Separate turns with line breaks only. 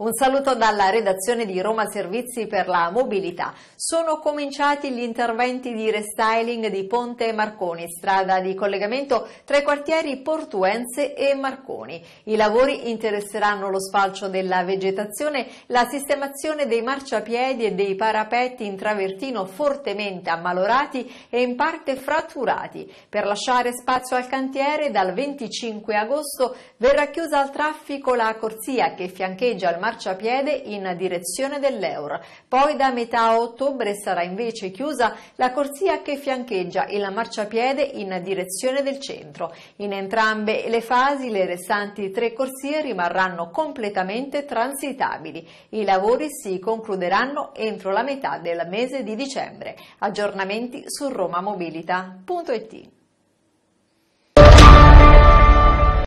Un saluto dalla redazione di Roma Servizi per la Mobilità. Sono cominciati gli interventi di restyling di Ponte Marconi, strada di collegamento tra i quartieri Portuense e Marconi. I lavori interesseranno lo sfalcio della vegetazione, la sistemazione dei marciapiedi e dei parapetti in travertino fortemente ammalorati e in parte fratturati. Per lasciare spazio al cantiere, dal 25 agosto verrà chiusa al traffico la corsia che fiancheggia il marciapiede marciapiede in direzione dell'Eur. Poi da metà ottobre sarà invece chiusa la corsia che fiancheggia il marciapiede in direzione del centro. In entrambe le fasi le restanti tre corsie rimarranno completamente transitabili. I lavori si concluderanno entro la metà del mese di dicembre. Aggiornamenti su romamobilita.it